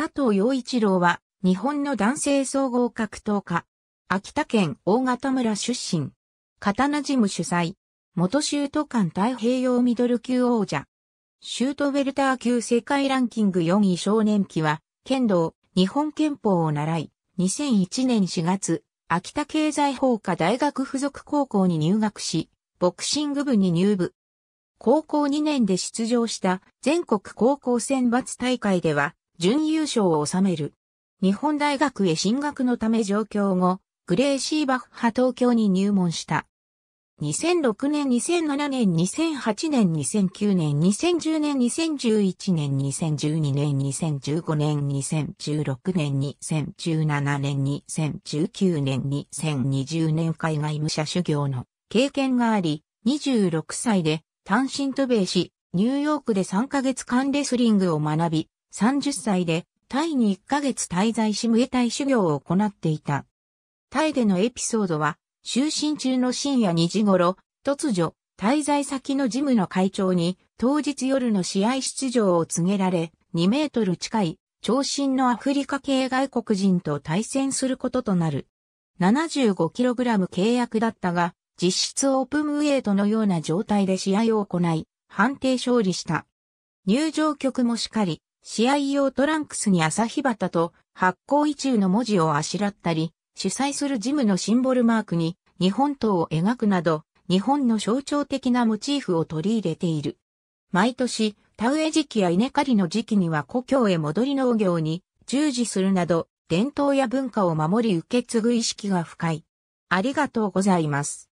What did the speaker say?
佐藤洋一郎は、日本の男性総合格闘家。秋田県大型村出身。刀ジム主催。元州都間太平洋ミドル級王者。シュートウェルター級世界ランキング4位少年期は、剣道、日本憲法を習い、2001年4月、秋田経済法科大学附属高校に入学し、ボクシング部に入部。高校2年で出場した全国高校選抜大会では、準優勝を収める。日本大学へ進学のため上京後、グレーシーバッハ東京に入門した。2006年、2007年、2008年、2009年、2010年、2011年、2012年、2015年、2016年、2017年、2019年、2020年海外武者修行の経験があり、26歳で単身渡米し、ニューヨークで3ヶ月間レスリングを学び、30歳でタイに1ヶ月滞在しムエタイ修行を行っていた。タイでのエピソードは、就寝中の深夜2時頃、突如、滞在先のジムの会長に、当日夜の試合出場を告げられ、2メートル近い、長身のアフリカ系外国人と対戦することとなる。7 5ラム契約だったが、実質オープンウェイトのような状態で試合を行い、判定勝利した。入場曲もしかり、試合用トランクスに朝日旗と発行意中の文字をあしらったり、主催するジムのシンボルマークに日本刀を描くなど、日本の象徴的なモチーフを取り入れている。毎年、田植え時期や稲刈りの時期には故郷へ戻り農業に従事するなど、伝統や文化を守り受け継ぐ意識が深い。ありがとうございます。